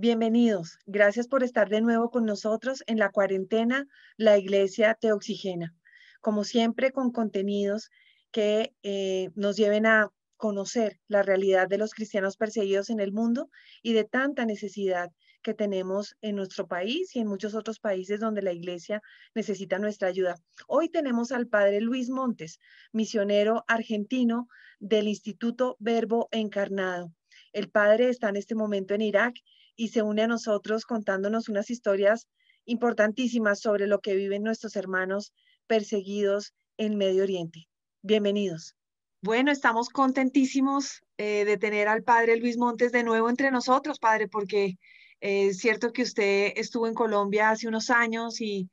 Bienvenidos. Gracias por estar de nuevo con nosotros en la cuarentena La Iglesia te oxigena. Como siempre, con contenidos que eh, nos lleven a conocer la realidad de los cristianos perseguidos en el mundo y de tanta necesidad que tenemos en nuestro país y en muchos otros países donde la iglesia necesita nuestra ayuda. Hoy tenemos al padre Luis Montes, misionero argentino del Instituto Verbo Encarnado. El padre está en este momento en Irak y se une a nosotros contándonos unas historias importantísimas sobre lo que viven nuestros hermanos perseguidos en Medio Oriente. Bienvenidos. Bueno, estamos contentísimos eh, de tener al padre Luis Montes de nuevo entre nosotros, padre, porque eh, es cierto que usted estuvo en Colombia hace unos años y,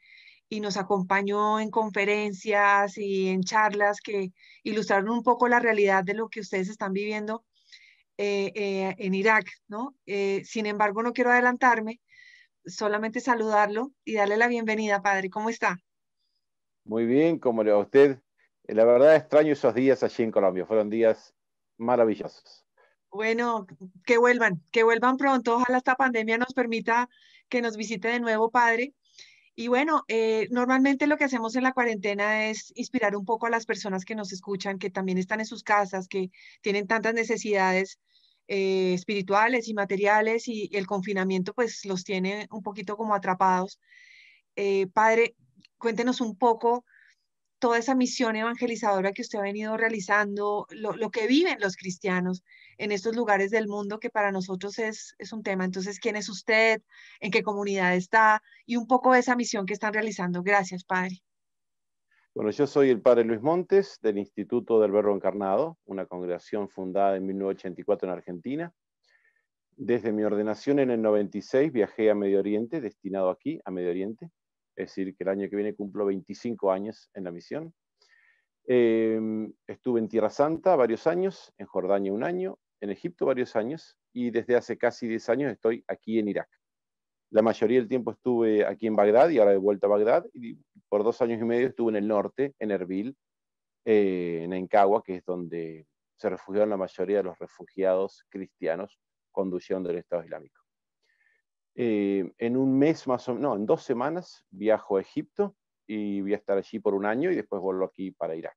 y, nos acompañó en conferencias y en charlas que ilustraron un poco la realidad de lo que ustedes están viviendo. Eh, eh, en Irak, ¿no? Eh, sin embargo, no quiero adelantarme, solamente saludarlo y darle la bienvenida, padre. ¿Cómo está? Muy bien, como le va a usted. La verdad extraño esos días allí en Colombia, fueron días maravillosos. Bueno, que vuelvan, que vuelvan pronto. Ojalá esta pandemia nos permita que nos visite de nuevo, padre. Y bueno, eh, normalmente lo que hacemos en la cuarentena es inspirar un poco a las personas que nos escuchan, que también están en sus casas, que tienen tantas necesidades eh, espirituales y materiales y, el confinamiento pues los tiene un poquito como atrapados. Eh, padre, cuéntenos un poco toda esa misión evangelizadora que usted ha venido realizando, lo, que viven los cristianos en estos lugares del mundo, que para nosotros es, es un tema. Entonces, ¿quién es usted? ¿En qué comunidad está? Y un poco de esa misión que están realizando. Gracias, Padre. Bueno, yo soy el Padre Luis Montes del Instituto del Verbo Encarnado, una congregación fundada en 1984 en Argentina. Desde mi ordenación en el 96 viajé a Medio Oriente, destinado aquí, a Medio Oriente, es decir, que el año que viene cumplo 25 años en la misión. Em, estuve en Tierra Santa varios años, en Jordania un año, en Egipto varios años y desde hace casi 10 años estoy aquí en Irak. La mayoría del tiempo estuve aquí en Bagdad y ahora de vuelta a Bagdad y por dos años y medio estuve en el norte, en Erbil, eh, en Encagua, que es donde se refugiaron la mayoría de los refugiados cristianos conduciendo del Estado Islámico. Eh, en un mes más o menos, no, en dos semanas viajo a Egipto y voy a estar allí por un año y después vuelvo aquí para Irak.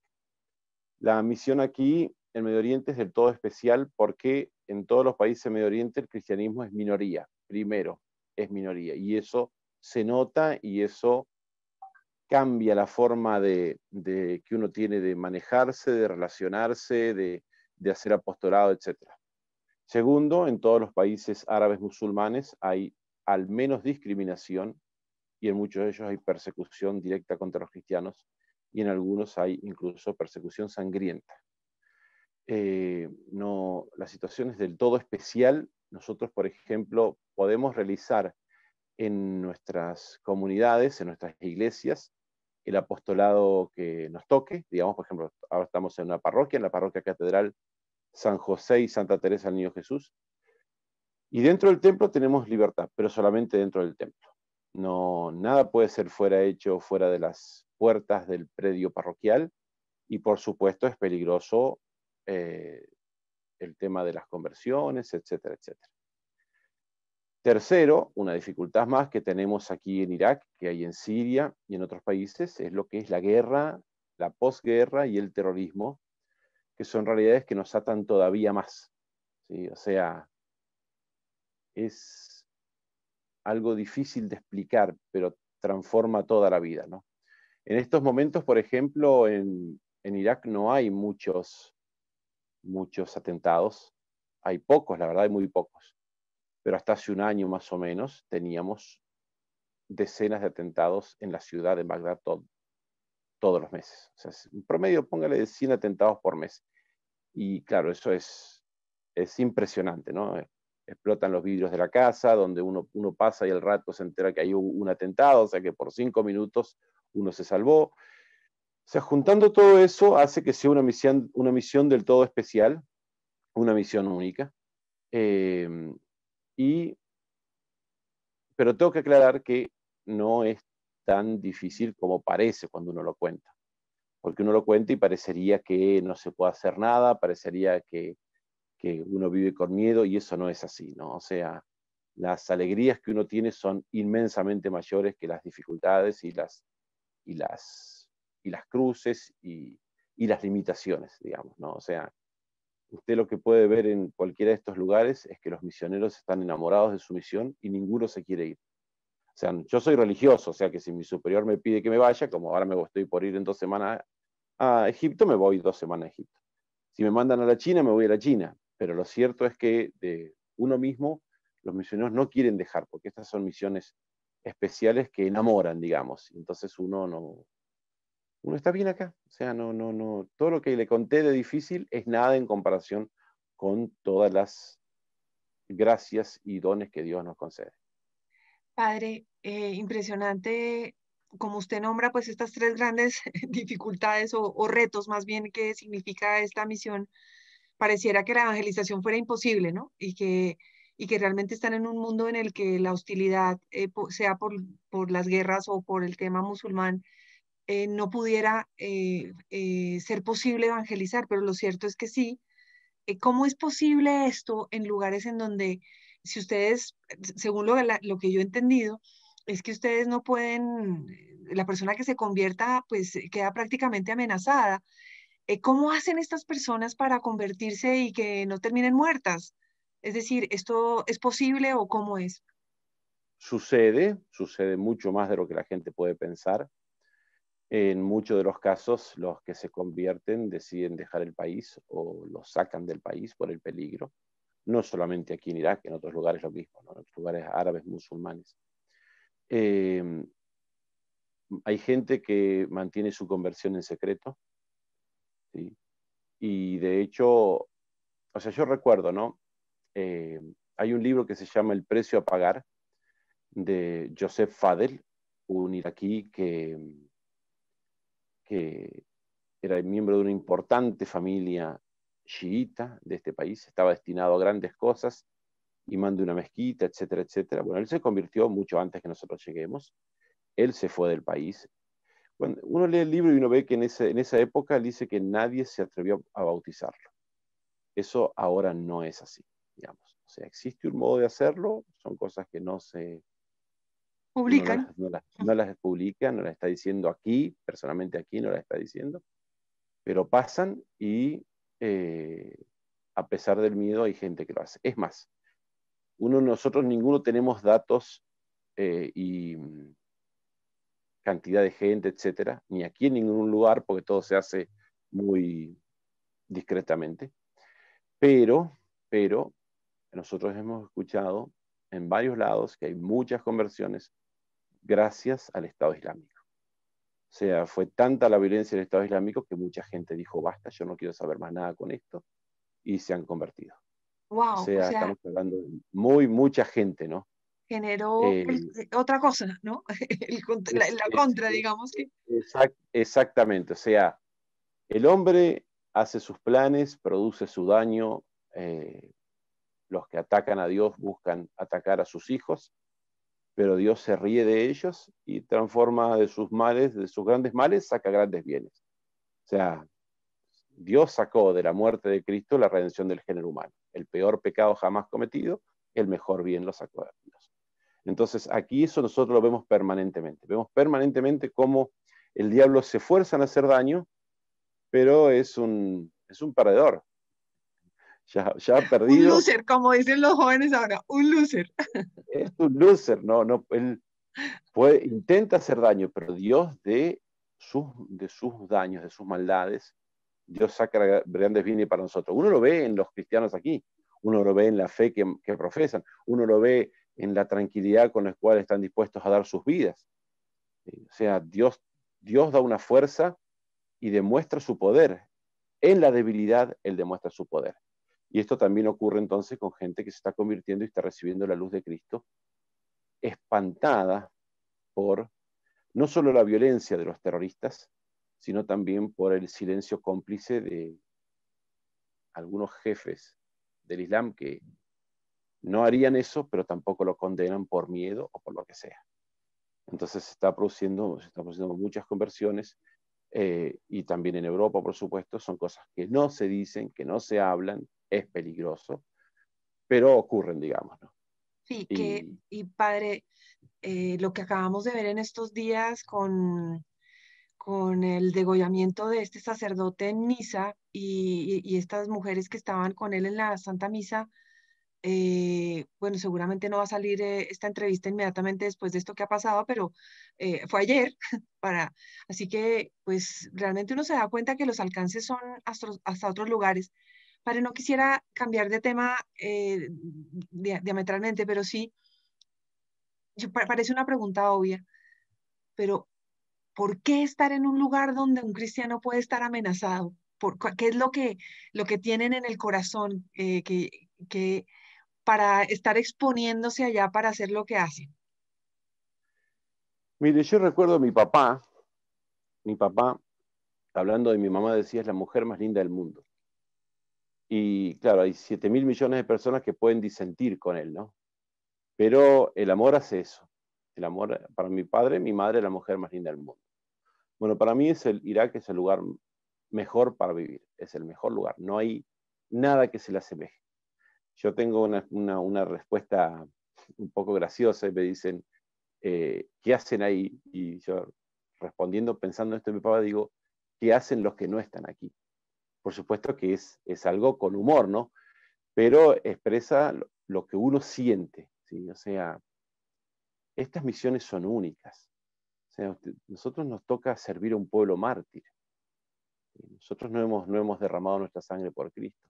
La misión aquí en Medio Oriente es del todo especial porque en todos los países de Medio Oriente el cristianismo es minoría, primero es minoría, y eso se nota y eso cambia la forma de, que uno tiene de manejarse, de relacionarse, de, de hacer apostolado, etc. Segundo, en todos los países árabes musulmanes hay al menos discriminación, y en muchos de ellos hay persecución directa contra los cristianos, y en algunos hay incluso persecución sangrienta. Eh, no, la situación es del todo especial. Nosotros, por ejemplo, podemos realizar en nuestras comunidades, en nuestras iglesias, el apostolado que nos toque. Digamos, por ejemplo, ahora estamos en una parroquia, en la parroquia catedral San José y Santa Teresa del Niño Jesús. Y dentro del templo tenemos libertad, pero solamente dentro del templo. No, nada puede ser fuera hecho fuera de las puertas del predio parroquial y por supuesto es peligroso eh, el tema de las conversiones, etcétera, etcétera. Tercero, una dificultad más que tenemos aquí en Irak, que hay en Siria y en otros países, es lo que es la guerra, la posguerra y el terrorismo, que son realidades que nos atan todavía más. ¿sí? O sea, es algo difícil de explicar, pero transforma toda la vida. ¿no? En estos momentos, por ejemplo, en, Irak no hay muchos, muchos atentados. Hay pocos, la verdad, hay muy pocos. Pero hasta hace un año más o menos teníamos decenas de atentados en la ciudad de Bagdad todos los meses. O sea, en promedio, póngale de 100 atentados por mes. Y claro, eso es, es impresionante, ¿no? explotan los vidrios de la casa, donde uno, pasa y al rato se entera que hay un, atentado, o sea que por cinco minutos uno se salvó. O sea, juntando todo eso hace que sea una misión, una misión del todo especial, una misión única. Em, y, pero tengo que aclarar que no es tan difícil como parece cuando uno lo cuenta. Porque uno lo cuenta y parecería que no se puede hacer nada, parecería que que uno vive con miedo y eso no es así, ¿no? O sea, las alegrías que uno tiene son inmensamente mayores que las dificultades y las, y las, y las cruces y, las limitaciones, digamos, ¿no? O sea, usted lo que puede ver en cualquiera de estos lugares es que los misioneros están enamorados de su misión y ninguno se quiere ir. O sea, yo soy religioso, o sea que si mi superior me pide que me vaya, como ahora me estoy por ir en dos semanas a Egipto, me voy dos semanas a Egipto. Si me mandan a la China, me voy a la China pero lo cierto es que de uno mismo los misioneros no quieren dejar, porque estas son misiones especiales que enamoran, digamos. Entonces uno no, uno está bien acá. O sea, no, no, no. Todo lo que le conté de difícil es nada en comparación con todas las gracias y dones que Dios nos concede. Padre, eh, impresionante como usted nombra, pues estas tres grandes dificultades o, o retos más bien que significa esta misión pareciera que la evangelización fuera imposible, ¿no? Y que, y que realmente están en un mundo en el que la hostilidad, eh, sea por, las guerras o por el tema musulmán, eh, no pudiera eh, ser posible evangelizar, pero lo cierto es que sí. ¿Cómo es posible esto en lugares en donde, si ustedes, según lo, lo que yo he entendido, es que ustedes no pueden, la persona que se convierta, pues queda prácticamente amenazada eh, ¿Cómo hacen estas personas para convertirse y que no terminen muertas? Es decir, ¿esto es posible o cómo es? Sucede, sucede mucho más de lo que la gente puede pensar. En muchos de los casos, los que se convierten deciden dejar el país o los sacan del país por el peligro. No solamente aquí en Irak, en otros lugares lo mismo, en otros lugares árabes, musulmanes. Em, hay gente que mantiene su conversión en secreto, y de hecho, o sea, yo recuerdo, ¿no? Eh, hay un libro que se llama El precio a pagar de Joseph Fadel, un iraquí que, que era miembro de una importante familia chiita de este país, estaba destinado a grandes cosas, y mandó una mezquita, etcétera, etcétera. Bueno, él se convirtió mucho antes que nosotros lleguemos, él se fue del país, uno lee el libro y uno ve que en, ese, en esa época dice que nadie se atrevió a bautizarlo. Eso ahora no es así, digamos. O sea, existe un modo de hacerlo, son cosas que no se... Publican. No, las, publican no las, está diciendo aquí, personalmente aquí no las está diciendo, pero pasan y eh, a pesar del miedo hay gente que lo hace. Es más, uno nosotros ninguno tenemos datos eh, y cantidad de gente, etcétera, ni aquí en ningún lugar, porque todo se hace muy discretamente. Pero, pero nosotros hemos escuchado en varios lados que hay muchas conversiones gracias al Estado Islámico. O sea, fue tanta la violencia del Estado Islámico que mucha gente dijo, basta, yo no quiero saber más nada con esto, y se han convertido. Wow, o, sea, o sea, estamos hablando de muy, mucha gente, ¿no? generó eh, eh, otra cosa, ¿no? la, contra, digamos. exactamente, o sea, el hombre hace sus planes, produce su daño, eh, los que atacan a Dios buscan atacar a sus hijos, pero Dios se ríe de ellos y transforma de sus males, de sus grandes males, saca grandes bienes. O sea, Dios sacó de la muerte de Cristo la redención del género humano. El peor pecado jamás cometido, el mejor bien lo sacó, entonces, aquí eso nosotros lo vemos permanentemente. Vemos permanentemente cómo el diablo se esfuerza en hacer daño, pero es un, es un perdedor. Ya, ha perdido. Un lúcer, como dicen los jóvenes ahora, un lúcer. Es un lúcer. no, no. Él intenta hacer daño, pero Dios de sus, de sus daños, de sus maldades, Dios saca grandes bienes para nosotros. Uno lo ve en los cristianos aquí, uno lo ve en la fe que, que profesan, uno lo ve en la tranquilidad con la cual están dispuestos a dar sus vidas. Eh, o sea, Dios, Dios da una fuerza y demuestra su poder. En la debilidad, Él demuestra su poder. Y esto también ocurre entonces con gente que se está convirtiendo y está recibiendo la luz de Cristo, espantada por no solo la violencia de los terroristas, sino también por el silencio cómplice de algunos jefes del Islam que no harían eso, pero tampoco lo condenan por miedo o por lo que sea. Entonces se está produciendo, están produciendo muchas conversiones eh, y también en Europa, por supuesto, son cosas que no se dicen, que no se hablan, es peligroso, pero ocurren, digamos. Sí, y, que, y padre, eh, lo que acabamos de ver en estos días con, con el degollamiento de este sacerdote en misa, y estas mujeres que estaban con él en la Santa Misa, eh, bueno, seguramente no va a salir eh, esta entrevista inmediatamente después de esto que ha pasado, pero eh, fue ayer, para, así que pues realmente uno se da cuenta que los alcances son hasta, otros lugares. Para no quisiera cambiar de tema diametralmente, pero sí, parece una pregunta obvia, pero ¿por qué estar en un lugar donde un cristiano puede estar amenazado? ¿Por, ¿Qué es lo que, lo que tienen en el corazón que, que para estar exponiéndose allá para hacer lo que hacen? Mire, yo recuerdo a mi papá, mi papá, hablando de mi mamá, decía, es la mujer más linda del mundo. Y claro, hay 7 mil millones de personas que pueden disentir con él, ¿no? Pero el amor hace eso. El amor, para mi padre, mi madre es la mujer más linda del mundo. Bueno, para mí es el, Irak es el lugar mejor para vivir, es el mejor lugar. No hay nada que se le asemeje. Yo tengo una, respuesta un poco graciosa y me dicen, eh, ¿qué hacen ahí? Y yo respondiendo, pensando esto mi papá, digo, ¿qué hacen los que no están aquí? Por supuesto que es, es algo con humor, ¿no? Pero expresa lo, que uno siente, ¿sí? O sea, estas misiones son únicas. O nosotros nos toca servir a un pueblo mártir. Nosotros no hemos, no hemos derramado nuestra sangre por Cristo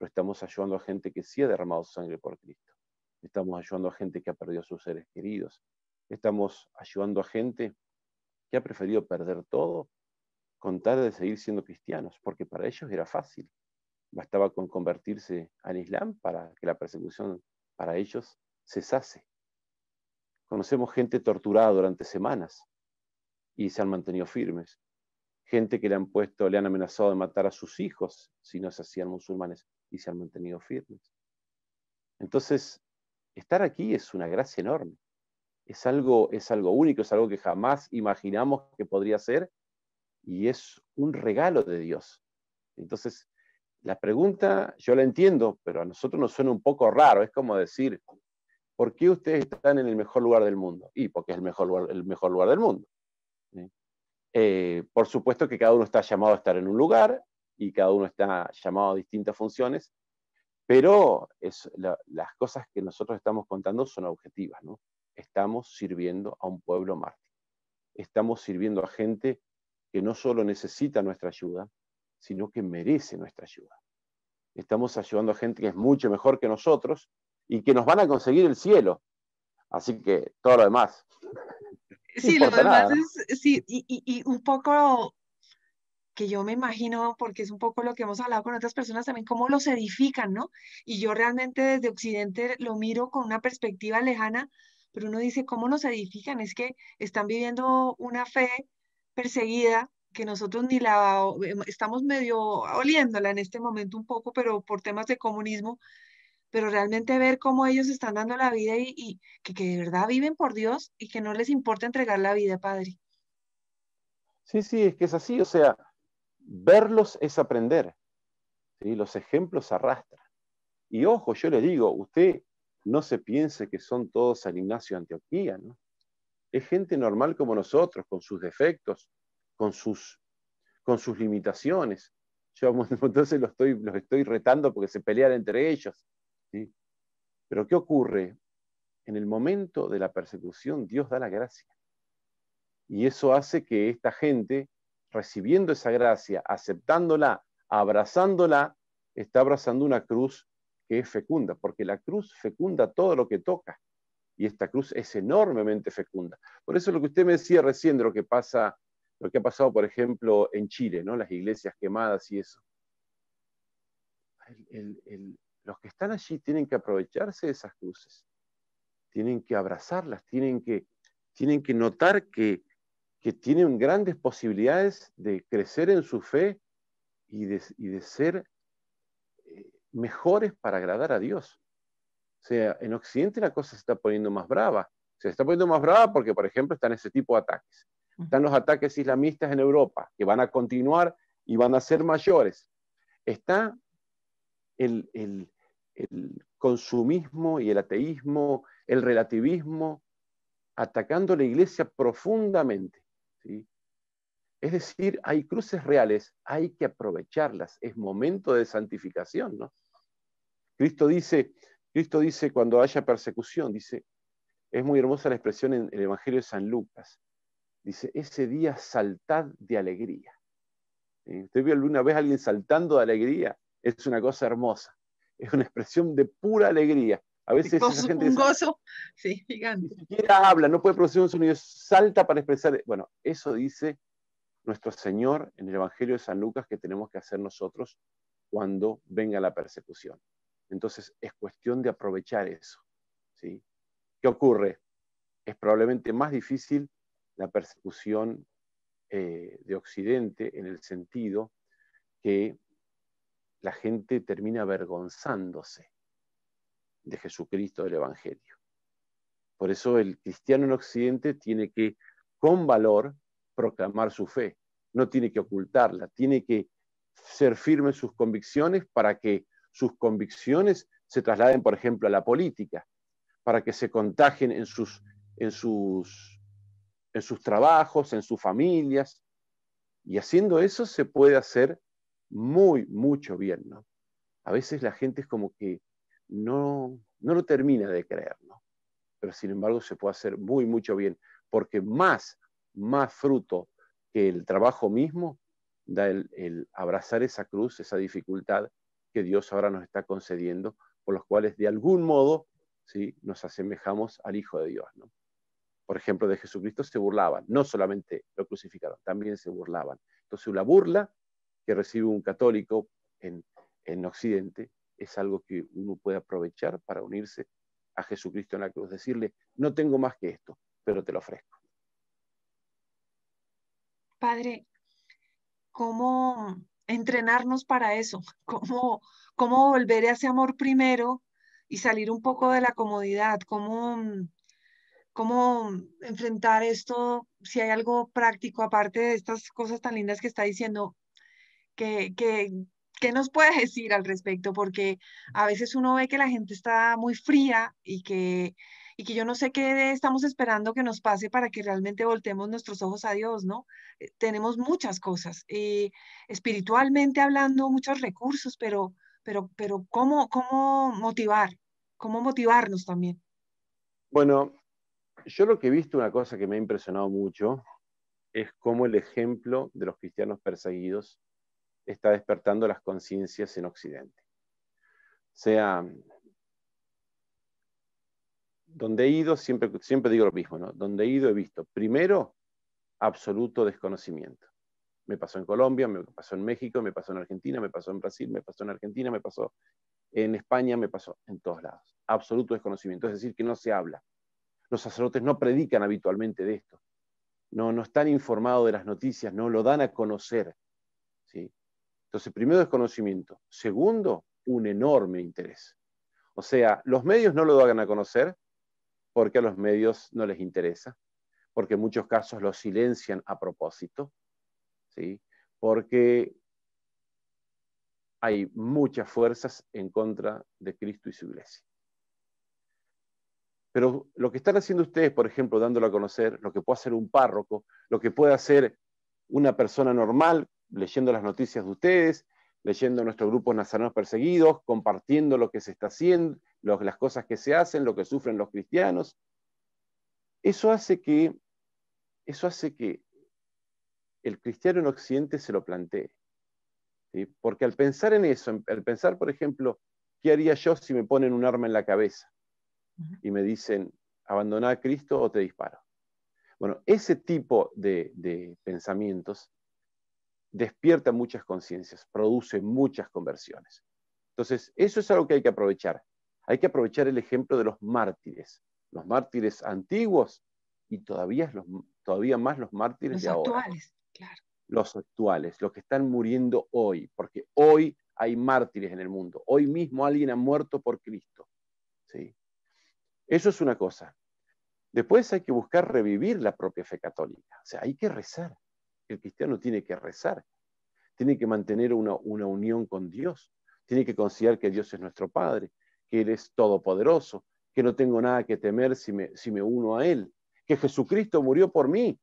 pero estamos ayudando a gente que sí ha derramado sangre por Cristo. Estamos ayudando a gente que ha perdido a sus seres queridos. Estamos ayudando a gente que ha preferido perder todo con tal de seguir siendo cristianos, porque para ellos era fácil. Bastaba con convertirse al Islam para que la persecución para ellos cesase. Conocemos gente torturada durante semanas y se han mantenido firmes. Gente que le han puesto, le han amenazado de matar a sus hijos si no se hacían musulmanes y se han mantenido firmes. Entonces, estar aquí es una gracia enorme. Es algo, es algo único, es algo que jamás imaginamos que podría ser y es un regalo de Dios. Entonces, la pregunta yo la entiendo, pero a nosotros nos suena un poco raro. Es como decir, ¿por qué ustedes están en el mejor lugar del mundo? Y porque es el mejor lugar, el mejor lugar del mundo. Eh, por supuesto que cada uno está llamado a estar en un lugar y cada uno está llamado a distintas funciones, pero las cosas que nosotros estamos contando son objetivas, ¿no? Estamos sirviendo a un pueblo mártir, estamos sirviendo a gente que no solo necesita nuestra ayuda, sino que merece nuestra ayuda. Estamos ayudando a gente que es mucho mejor que nosotros y que nos van a conseguir el cielo. Así que todo lo demás. Sí, lo demás es, sí, y, y un poco que yo me imagino, porque es un poco lo que hemos hablado con otras personas también, cómo los edifican, ¿no? Y yo realmente desde Occidente lo miro con una perspectiva lejana, pero uno dice, ¿cómo nos edifican? Es que están viviendo una fe perseguida que nosotros ni la em, estamos medio oliéndola en este momento un poco, pero por temas de comunismo, pero realmente ver cómo ellos están dando la vida y, que, de verdad viven por Dios y que no les importa entregar la vida, Padre. Sí, sí, es que es así, o sea, verlos es aprender. ¿sí? Los ejemplos arrastran. Y ojo, yo le digo, usted no se piense que son todos San Ignacio Antioquía, Es gente normal como nosotros, con sus defectos, con sus, con sus limitaciones. Yo entonces los estoy, los estoy retando porque se pelean entre ellos. Pero ¿qué ocurre? En el momento de la persecución, Dios da la gracia. Y eso hace que esta gente recibiendo esa gracia, aceptándola, abrazándola, está abrazando una cruz que es fecunda, porque la cruz fecunda todo lo que toca. Y esta cruz es enormemente fecunda. Por eso lo que usted me decía recién de lo que pasa, lo que ha pasado, por ejemplo, en Chile, ¿no? Las iglesias quemadas y eso. los que están allí tienen que aprovecharse de esas cruces. Tienen que abrazarlas, tienen que, tienen que notar que, que tienen grandes posibilidades de crecer en su fe y de, ser eh, mejores para agradar a Dios. O sea, en Occidente la cosa se está poniendo más brava. Se está poniendo más brava porque, por ejemplo, están ese tipo de ataques. Están los ataques islamistas en Europa, que van a continuar y van a ser mayores. Está el consumismo y el ateísmo, el relativismo, atacando la iglesia profundamente. Es decir, hay cruces reales, hay que aprovecharlas, es momento de santificación, ¿no? Cristo dice, Cristo dice cuando haya persecución, dice, es muy hermosa la expresión en el Evangelio de San Lucas, dice, ese día saltad de alegría. ¿Usted vio alguna vez a alguien saltando de alegría? Es una cosa hermosa, es una expresión de pura alegría. A veces esa gente gozo, Ni siquiera habla, no puede producir un sonido, salta para expresar. Bueno, eso dice nuestro Señor en el Evangelio de San Lucas que tenemos que hacer nosotros cuando venga la persecución. Entonces es cuestión de aprovechar eso. ¿sí? ¿Qué ocurre? Es probablemente más difícil la persecución eh, de Occidente en el sentido que la gente termina avergonzándose de Jesucristo del Evangelio. Por eso el cristiano en Occidente tiene que, con valor, proclamar su fe, no tiene que ocultarla, tiene que ser firme en sus convicciones para que sus convicciones se trasladen, por ejemplo, a la política, para que se contagien en sus, en sus, en sus trabajos, en sus familias. Y haciendo eso se puede hacer muy, mucho bien, A veces la gente es como que no, no lo termina de creer, ¿no? Pero sin embargo se puede hacer muy, mucho bien, porque más, más fruto que el trabajo mismo da el, abrazar esa cruz, esa dificultad que Dios ahora nos está concediendo, por los cuales de algún modo ¿sí? nos asemejamos al Hijo de Dios, ¿no? Por ejemplo, de Jesucristo se burlaban, no solamente lo crucificaron, también se burlaban. Entonces, una burla que recibe un católico en Occidente es algo que uno puede aprovechar para unirse a Jesucristo en la cruz, decirle, no tengo más que esto, pero te lo ofrezco. Padre, ¿cómo entrenarnos para eso? ¿Cómo, cómo volver a ese amor primero y salir un poco de la comodidad? ¿Cómo, cómo enfrentar esto, si hay algo práctico, aparte de estas cosas tan lindas que está diciendo, que, que, ¿Qué nos puedes decir al respecto? Porque a veces uno ve que la gente está muy fría y que, que yo no sé qué estamos esperando que nos pase para que realmente voltemos nuestros ojos a Dios, ¿no? Eh, tenemos muchas cosas, y eh, espiritualmente hablando, muchos recursos, pero, pero, pero ¿cómo, ¿cómo motivar? ¿Cómo motivarnos también? Bueno, yo lo que he visto, una cosa que me ha impresionado mucho, es cómo el ejemplo de los cristianos perseguidos está despertando las conciencias en Occidente. O sea, donde he ido, siempre, siempre digo lo mismo, ¿no? Donde he ido he visto, primero, absoluto desconocimiento. Me pasó en Colombia, me pasó en México, me pasó en Argentina, me pasó en Brasil, me pasó en Argentina, me pasó en España, me pasó en todos lados. Absoluto desconocimiento, es decir, que no se habla. Los sacerdotes no predican habitualmente de esto. No, no están informados de las noticias, no lo dan a conocer. ¿sí? Entonces, primero desconocimiento. Segundo, un enorme interés. O sea, los medios no lo hagan a conocer porque a los medios no les interesa, porque en muchos casos los silencian a propósito, ¿sí? porque hay muchas fuerzas en contra de Cristo y su iglesia. Pero lo que están haciendo ustedes, por ejemplo, dándolo a conocer, lo que puede hacer un párroco, lo que puede hacer una persona normal leyendo las noticias de ustedes, leyendo nuestros grupos Nazarenos Perseguidos, compartiendo lo que se está haciendo, las cosas que se hacen, lo que sufren los cristianos. Eso hace que, eso hace que el cristiano en Occidente se lo plantee. Porque al pensar en eso, al pensar, por ejemplo, ¿qué haría yo si me ponen un arma en la cabeza y me dicen, abandona a Cristo o te disparo? Bueno, ese tipo de, de pensamientos despierta muchas conciencias, produce muchas conversiones. Entonces, eso es algo que hay que aprovechar. Hay que aprovechar el ejemplo de los mártires, los mártires antiguos y todavía, los, todavía más los mártires de ahora. Actuales, claro. Los actuales, los que están muriendo hoy, porque hoy hay mártires en el mundo. Hoy mismo alguien ha muerto por Cristo. ¿sí? Eso es una cosa. Después hay que buscar revivir la propia fe católica. O sea, hay que rezar, el cristiano tiene que rezar, tiene que mantener una, unión con Dios, tiene que considerar que Dios es nuestro Padre, que Él es todopoderoso, que no tengo nada que temer si me, si me uno a Él, que Jesucristo murió por mí.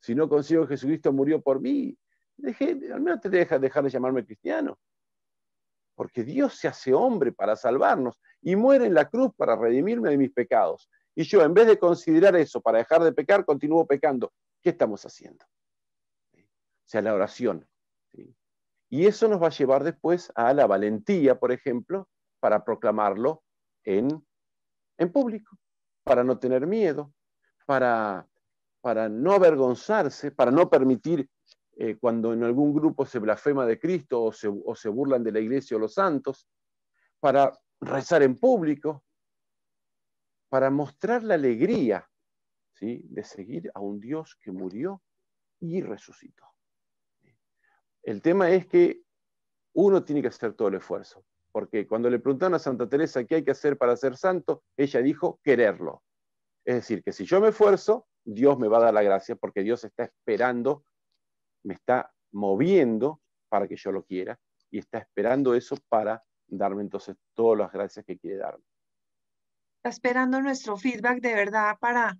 Si no consigo que Jesucristo murió por mí, al menos te deja dejar de llamarme cristiano. Porque Dios se hace hombre para salvarnos y muere en la cruz para redimirme de mis pecados. Y yo, en vez de considerar eso para dejar de pecar, continúo pecando. ¿Qué estamos haciendo? sea la oración. Y eso nos va a llevar después a la valentía, por ejemplo, para proclamarlo en, público, para no tener miedo, para, para no avergonzarse, para no permitir eh, cuando en algún grupo se blasfema de Cristo o se, burlan de la iglesia o los santos, para rezar en público, para mostrar la alegría ¿sí? de seguir a un Dios que murió y resucitó. El tema es que uno tiene que hacer todo el esfuerzo, porque cuando le preguntaron a Santa Teresa qué hay que hacer para ser santo, ella dijo quererlo. Es decir, que si yo me esfuerzo, Dios me va a dar la gracia, porque Dios está esperando, me está moviendo para que yo lo quiera, y está esperando eso para darme entonces todas las gracias que quiere darme. Está esperando nuestro feedback de verdad para,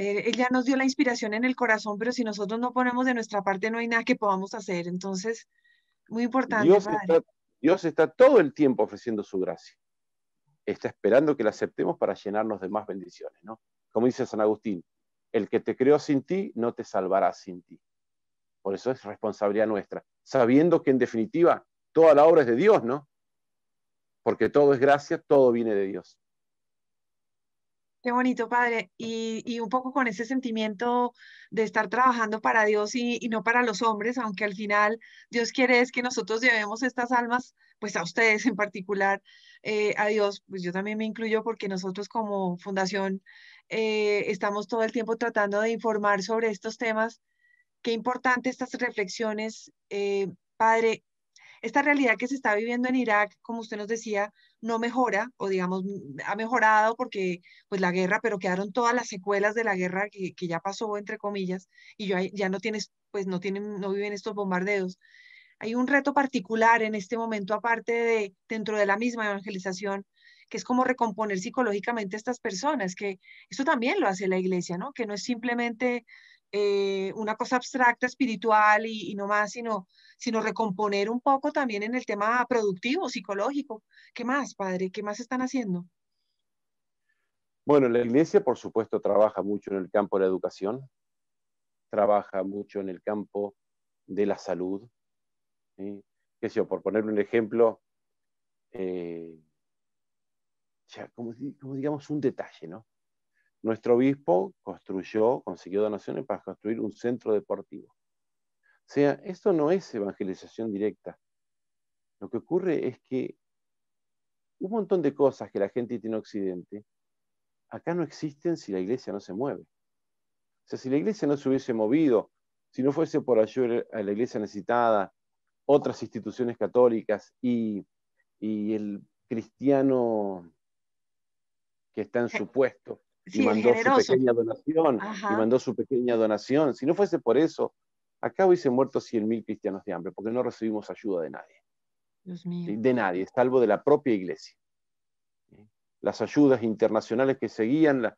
él, eh, ya nos dio la inspiración en el corazón, pero si nosotros no ponemos de nuestra parte, no hay nada que podamos hacer. Entonces, muy importante. Dios, Está, todo el tiempo ofreciendo su gracia. Está esperando que la aceptemos para llenarnos de más bendiciones, ¿no? Como dice San Agustín, el que te creó sin ti no te salvará sin ti. Por eso es responsabilidad nuestra, sabiendo que en definitiva toda la obra es de Dios, ¿no? Porque todo es gracia, todo viene de Dios. Qué bonito, Padre. Y, un poco con ese sentimiento de estar trabajando para Dios y, no para los hombres, aunque al final Dios quiere es que nosotros llevemos estas almas, pues a ustedes en particular, eh, a Dios, pues yo también me incluyo porque nosotros como fundación eh, estamos todo el tiempo tratando de informar sobre estos temas. Qué importante estas reflexiones, eh, Padre. Esta realidad que se está viviendo en Irak, como usted nos decía, no mejora, o digamos, mm, ha mejorado porque, pues la guerra, pero quedaron todas las secuelas de la guerra que, ya pasó, entre comillas, y ya, no tienes, pues no tienen, no viven estos bombardeos. Hay un reto particular en este momento, aparte de dentro de la misma evangelización, que es como recomponer psicológicamente a estas personas, que esto también lo hace la iglesia, ¿no? Que no es simplemente eh, una cosa abstracta, espiritual y, no más, sino, sino recomponer un poco también en el tema productivo, psicológico. ¿Qué más, padre? ¿Qué más están haciendo? Bueno, la iglesia, por supuesto, trabaja mucho en el campo de la educación, trabaja mucho en el campo de la salud. ¿sí? ¿Qué sé yo? Por poner un ejemplo, eh, como, digamos un detalle, ¿no? Nuestro obispo construyó, consiguió donaciones para construir un centro deportivo. O sea, esto no es evangelización directa. Lo que ocurre es que un montón de cosas que la gente tiene en Occidente, acá no existen si la iglesia no se mueve. O sea, si la iglesia no se hubiese movido, si no fuese por ayuda a la iglesia necesitada, otras instituciones católicas y el cristiano que está en su puesto, y mandó su pequeña donación, y mandó su pequeña donación. Si no fuese por eso, acá hubiesen muerto 100.000 cristianos de hambre, porque no recibimos ayuda de nadie. De nadie, salvo de la propia iglesia. Las ayudas internacionales que seguían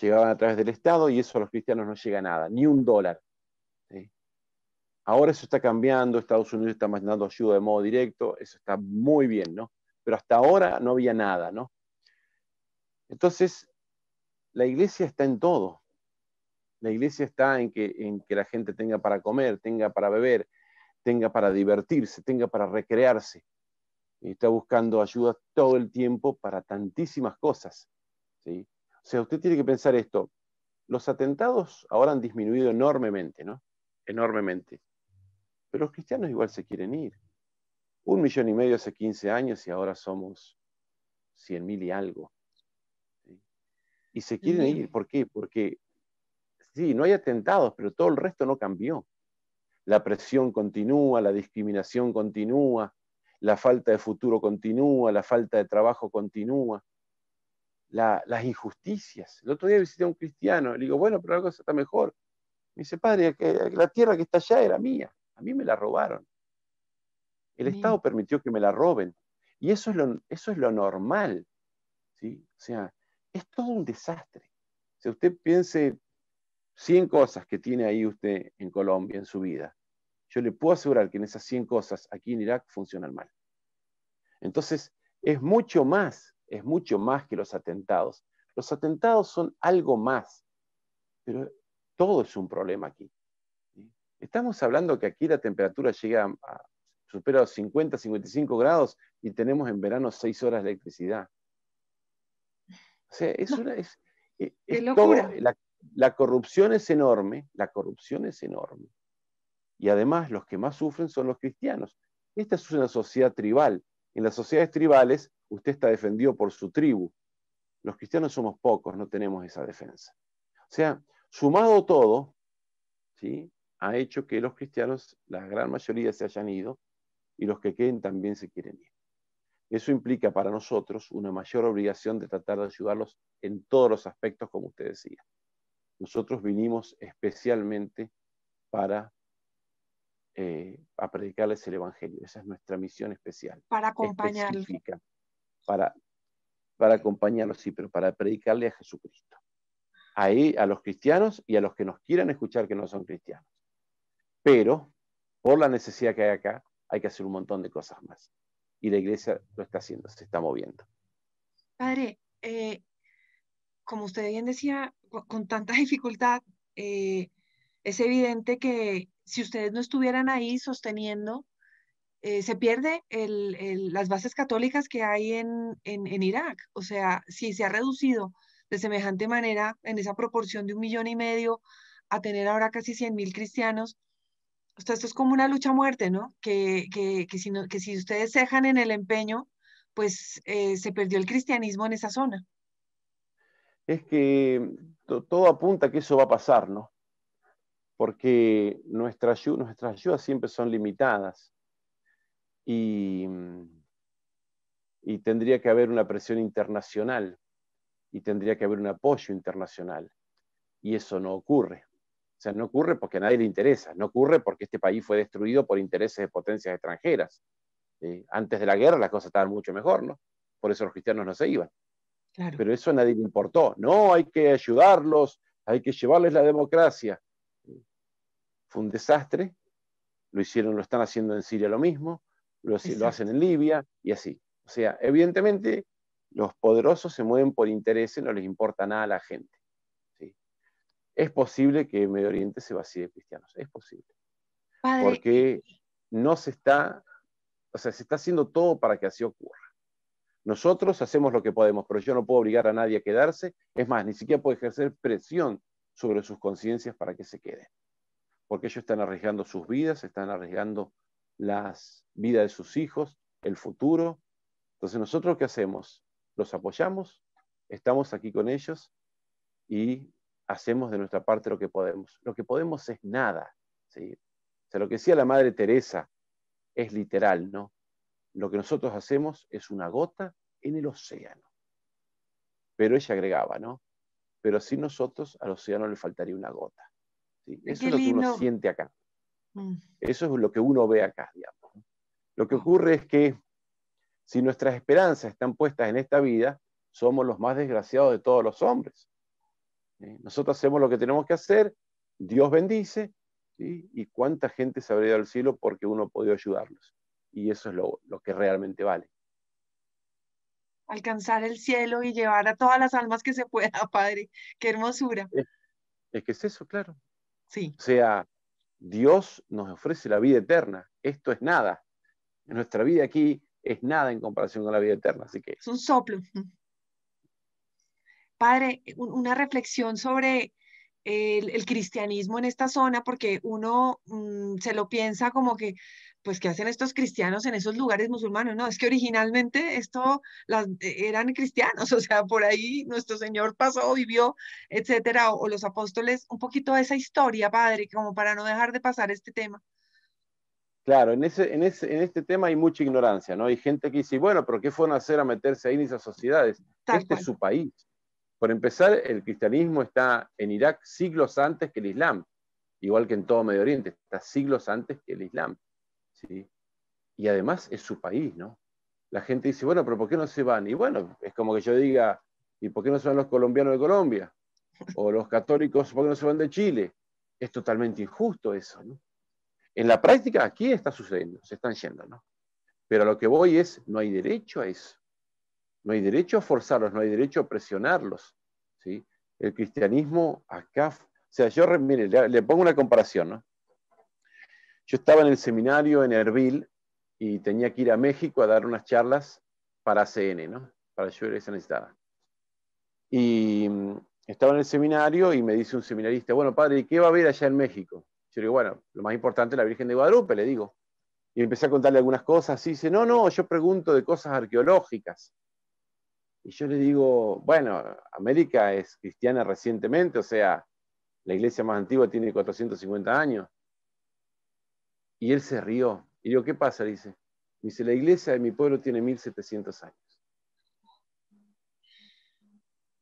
llegaban a través del Estado y eso a los cristianos no llega a nada, ni un dólar. Ahora eso está cambiando, Estados Unidos está mandando ayuda de modo directo, eso está muy bien, ¿no? Pero hasta ahora no había nada, ¿no? Entonces, la iglesia está en todo. La iglesia está en que, la gente tenga para comer, tenga para beber, tenga para divertirse, tenga para recrearse. Y está buscando ayuda todo el tiempo para tantísimas cosas. ¿sí? O sea, usted tiene que pensar esto. Los atentados ahora han disminuido enormemente, ¿no? Enormemente. Pero los cristianos igual se quieren ir. Un millón y medio hace 15 años y ahora somos 100 mil y algo y se quieren ir. ¿Por qué? Porque sí, no hay atentados, pero todo el resto no cambió. La presión continúa, la discriminación continúa, la falta de futuro continúa, la falta de trabajo continúa, las injusticias. El otro día visité a un cristiano, le digo, bueno, pero la cosa está mejor. Me dice, padre, eh, la tierra que está allá era mía, a mí me la robaron. El Estado permitió que me la roben. Y eso es lo, eso es lo normal. ¿sí? O sea, es todo un desastre. Si usted piense 100 cosas que tiene ahí usted en Colombia, en su vida, yo le puedo asegurar que en esas 100 cosas aquí en Irak funcionan mal. Entonces, es mucho más, es mucho más que los atentados. Los atentados son algo más, pero todo es un problema aquí. Estamos hablando que aquí la temperatura llega a, supera los 50, 55 grados y tenemos en verano 6 horas de electricidad es una... Es, e, la, corrupción es enorme, la corrupción es enorme. Y además los que más sufren son los cristianos. Esta es una sociedad tribal. En las sociedades tribales usted está defendido por su tribu. Los cristianos somos pocos, no tenemos esa defensa. O sea, sumado todo, ¿sí? ha hecho que los cristianos, la gran mayoría, se hayan ido y los que queden también se quieren ir. Eso implica para nosotros una mayor obligación de tratar de ayudarlos en todos los aspectos, como usted decía. Nosotros vinimos especialmente para eh, predicarles el Evangelio. Esa es nuestra misión especial. Para acompañarlos. Para, para acompañarlos, sí, pero para predicarle a Jesucristo. Ahí a los cristianos y a los que nos quieran escuchar que no son cristianos. Pero, por la necesidad que hay acá, hay que hacer un montón de cosas más y la iglesia lo está haciendo, se está moviendo. Padre, eh, como usted bien decía, con tanta dificultad, eh, es evidente que si ustedes no estuvieran ahí sosteniendo, eh, se pierde las bases católicas que hay en, en, Irak. O sea, si se ha reducido de semejante manera, en esa proporción de un millón y medio, a tener ahora casi 100 mil cristianos, esto es como una lucha a muerte, ¿no? Que, que, que, si, no, que si ustedes en el empeño, pues eh, se perdió el cristianismo en esa zona. Es que todo apunta que eso va a pasar, ¿no? Porque nuestra, nuestras ayudas siempre son limitadas y tendría que haber una presión internacional y tendría que haber un apoyo internacional y eso no ocurre. O sea, no ocurre porque a nadie le interesa, no ocurre porque este país fue destruido por intereses de potencias extranjeras. Eh, antes de la guerra las cosas estaban mucho mejor, ¿no? Por eso los cristianos no se iban. Pero eso a nadie le importó. No, hay que ayudarlos, hay que llevarles la democracia. Fue un desastre, lo hicieron, lo están haciendo en Siria lo mismo, lo, lo hacen en Libia y así. O sea, evidentemente los poderosos se mueven por intereses, no les importa nada a la gente es posible que Medio Oriente se vacíe de cristianos, es posible. Porque no se está, o sea, se está haciendo todo para que así ocurra. Nosotros hacemos lo que podemos, pero yo no puedo obligar a nadie a quedarse. Es más, ni siquiera puedo ejercer presión sobre sus conciencias para que se queden. Porque ellos están arriesgando sus vidas, están arriesgando las vidas de sus hijos, el futuro. Entonces, ¿nosotros qué hacemos? Los apoyamos, estamos aquí con ellos y hacemos de nuestra parte lo que podemos. Lo que podemos es nada. ¿sí? lo que decía la Madre Teresa es literal, ¿no? Lo que nosotros hacemos es una gota en el océano. Pero ella agregaba, ¿no? Pero sin nosotros al océano le faltaría una gota. Eso es lo que uno siente acá. Mm. Eso es lo que uno ve acá, digamos. Lo que mm. ocurre es que si nuestras esperanzas están puestas en esta vida, somos los más desgraciados de todos los hombres. ¿eh? Nosotros hacemos lo que tenemos que hacer, Dios bendice, y cuánta gente se habría ido al cielo porque uno podido ayudarlos. Y eso es lo, que realmente vale. Alcanzar el cielo y llevar a todas las almas que se pueda, Padre. Qué hermosura. Es, que es eso, claro. Sí. O sea, Dios nos ofrece la vida eterna. Esto es nada. Nuestra vida aquí es nada en comparación con la vida eterna. Así que. Es un soplo. Padre, una reflexión sobre el, cristianismo en esta zona, porque uno mm, se lo piensa como que, pues, ¿qué hacen estos cristianos en esos lugares musulmanes? No, es que originalmente esto e, eran cristianos, o sea, por ahí nuestro Señor pasó, vivió, etcétera, o, los apóstoles, un poquito de esa historia, padre, como para no dejar de pasar este tema. Claro, en, ese, en, ese, en este tema hay mucha ignorancia, ¿no? Hay gente que dice, bueno, pero ¿qué fueron a hacer a meterse ahí en esas sociedades? este es su país por empezar, el cristianismo está en Irak siglos antes que el Islam, igual que en todo Medio Oriente, está siglos antes que el Islam. ¿sí? Y además es su país, ¿no? La gente dice, bueno, pero ¿por qué no se van? Y bueno, es como que yo diga, ¿y por qué no se van los colombianos de Colombia? O los católicos, ¿por qué no se van de Chile? Es totalmente injusto eso, En la práctica aquí está sucediendo, se están yendo, ¿no? Pero a lo que voy es, no hay derecho a eso. No hay derecho a forzarlos, no hay derecho a presionarlos. ¿sí? El cristianismo acá, o sea, yo, le, pongo una comparación. Yo estaba en el seminario en Erbil y tenía que ir a México a dar unas charlas para ACN, para yo esa necesitaba. Y mm, estaba en el seminario y me dice un seminarista, bueno, padre, ¿qué va a haber allá en México? Yo digo, bueno, lo más importante es la Virgen de Guadalupe, le digo. Y empecé a contarle algunas cosas. Y dice, no, no, yo pregunto de cosas arqueológicas. Y yo le digo, bueno, América es cristiana recientemente, o sea, la iglesia más antigua tiene 450 años. Y él se rió. Y yo, ¿qué pasa? dice, dice, la iglesia de mi pueblo tiene 1700 años.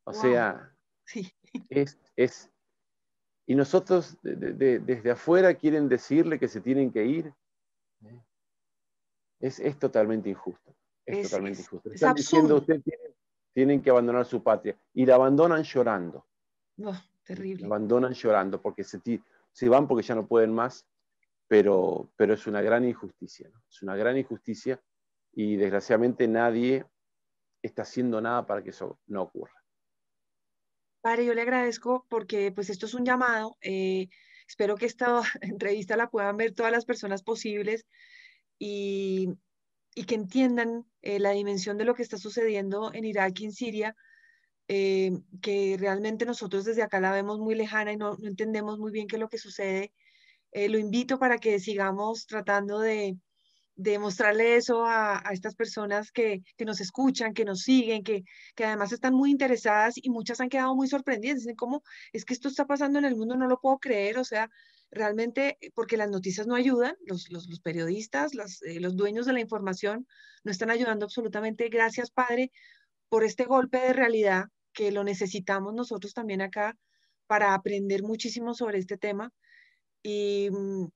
O sea, es, Y nosotros desde afuera quieren decirle que se tienen que ir. Es, totalmente injusto. Es, totalmente injusto. Están diciendo, tienen que abandonar su patria y la abandonan llorando. no terrible. abandonan llorando porque se, se, van porque ya no pueden más, pero, pero es una gran injusticia, ¿no? es una gran injusticia y desgraciadamente nadie está haciendo nada para que eso no ocurra. Padre, yo le agradezco porque pues esto es un llamado. Eh, espero que esta entrevista la puedan ver todas las personas posibles y, y que entiendan eh, la dimensión de lo que está sucediendo en Irak y en Siria, eh, que realmente nosotros desde acá la vemos muy lejana y no, entendemos muy bien qué es lo que sucede. Eh, lo invito para que sigamos tratando de demostrarle eso a, estas personas que, nos escuchan, que nos siguen, que, además están muy interesadas y muchas han quedado muy sorprendidas. Dicen, ¿cómo es que esto está pasando en el mundo? No lo puedo creer. O sea, realmente, eh, porque las noticias no ayudan, los, periodistas, eh, los dueños de la información no están ayudando absolutamente. Gracias, padre, por este golpe de realidad que lo necesitamos nosotros también acá para aprender muchísimo sobre este tema. Y mm,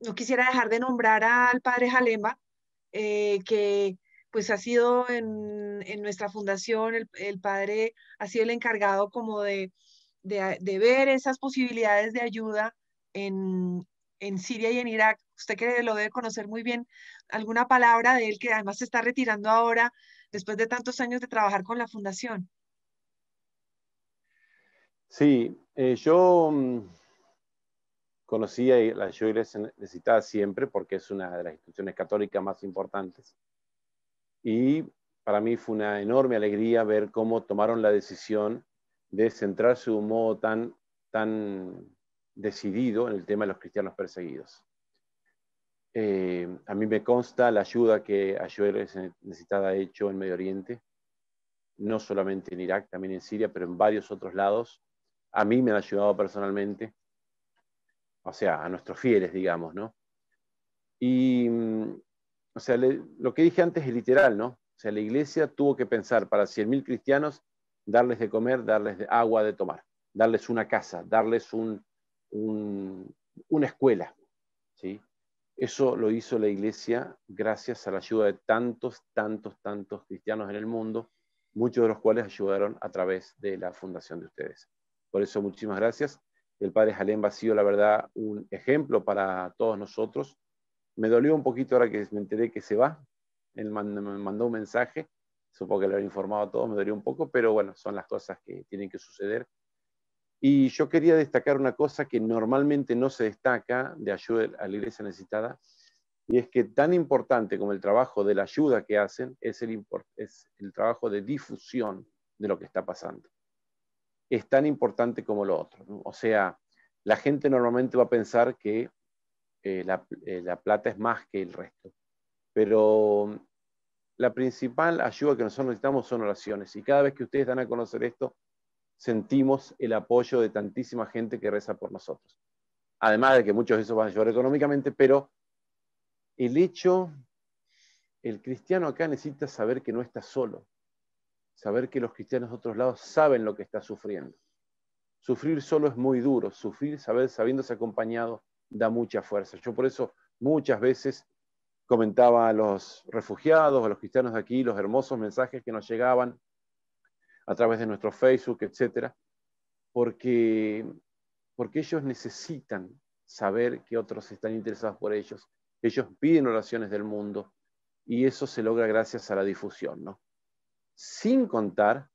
no quisiera dejar de nombrar al padre Jalema, eh, que pues ha sido en, nuestra fundación, el, padre ha sido el encargado como de, ver esas posibilidades de ayuda en, Siria y en Irak. Usted que lo debe conocer muy bien, alguna palabra de él que además se está retirando ahora después de tantos años de trabajar con la fundación. Sí, eh, yo mm, conocía y la Joy necesitaba siempre porque es una de las instituciones católicas más importantes. Y para mí fue una enorme alegría ver cómo tomaron la decisión de centrarse de un modo tan, tan decidido en el tema de los cristianos perseguidos. Eh, a mí me consta la ayuda que Ayoel necesitada ha hecho en Medio Oriente, no solamente en Irak, también en Siria, pero en varios otros lados. A mí me han ayudado personalmente o sea, a nuestros fieles, digamos, ¿no? Y, mm, o sea, lo que dije antes es literal, ¿no? O sea, la iglesia tuvo que pensar para 100.000 cristianos, darles de comer, darles de agua de tomar, darles una casa, darles una escuela, ¿sí? Eso lo hizo la iglesia gracias a la ayuda de tantos, tantos, tantos cristianos en el mundo, muchos de los cuales ayudaron a través de la fundación de ustedes. Por eso, muchísimas gracias. El padre Jalén ha sido, la verdad, un ejemplo para todos nosotros. Me dolió un poquito ahora que me enteré que se va. Él me mandó un mensaje, supongo que lo había informado a todos, me dolió un poco, pero bueno, son las cosas que tienen que suceder. Y yo quería destacar una cosa que normalmente no se destaca de ayuda a la iglesia necesitada, y es que tan importante como el trabajo de la ayuda que hacen es el trabajo de difusión de lo que está pasando es tan importante como lo otro. O sea, la gente normalmente va a pensar que eh, la, eh, la, plata es más que el resto, pero mm, la principal ayuda que nosotros necesitamos son oraciones y cada vez que ustedes dan a conocer esto, sentimos el apoyo de tantísima gente que reza por nosotros. Además de que muchos de esos van a ayudar económicamente, pero el hecho, el cristiano acá necesita saber que no está solo, saber que los cristianos de otros lados saben lo que está sufriendo. Sufrir solo es muy duro, sufrir saber, sabiéndose acompañado da mucha fuerza. Yo por eso muchas veces comentaba a los refugiados, a los cristianos de aquí, los hermosos mensajes que nos llegaban a través de nuestro Facebook, etcétera, porque, porque ellos necesitan saber que otros están interesados por ellos. Ellos piden oraciones del mundo y eso se logra gracias a la difusión, ¿no? sin contar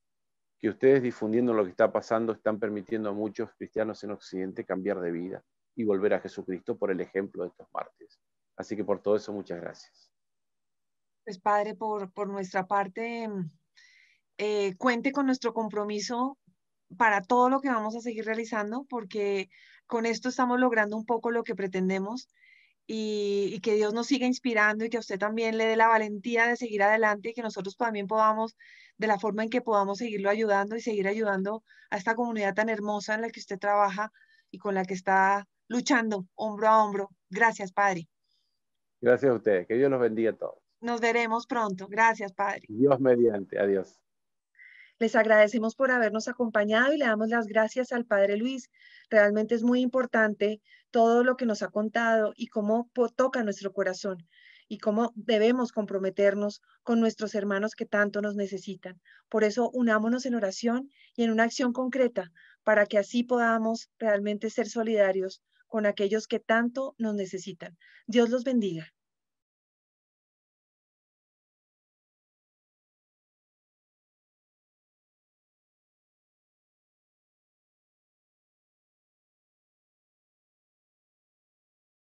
que ustedes difundiendo lo que está pasando están permitiendo a muchos cristianos en Occidente cambiar de vida y volver a Jesucristo por el ejemplo de estos martes. Así que por todo eso, muchas gracias. Pues Padre, por, nuestra parte, eh, cuente con nuestro compromiso para todo lo que vamos a seguir realizando, porque con esto estamos logrando un poco lo que pretendemos y, que Dios nos siga inspirando y que usted también le dé la valentía de seguir adelante y que nosotros también podamos, de la forma en que podamos, seguirlo ayudando y seguir ayudando a esta comunidad tan hermosa en la que usted trabaja y con la que está luchando hombro a hombro. Gracias, Padre. Gracias a usted Que Dios los bendiga a todos. Nos veremos pronto. Gracias, Padre. Dios mediante. Adiós. Les agradecemos por habernos acompañado y le damos las gracias al Padre Luis. Realmente es muy importante todo lo que nos ha contado y cómo toca nuestro corazón y cómo debemos comprometernos con nuestros hermanos que tanto nos necesitan. Por eso unámonos en oración y en una acción concreta para que así podamos realmente ser solidarios con aquellos que tanto nos necesitan. Dios los bendiga.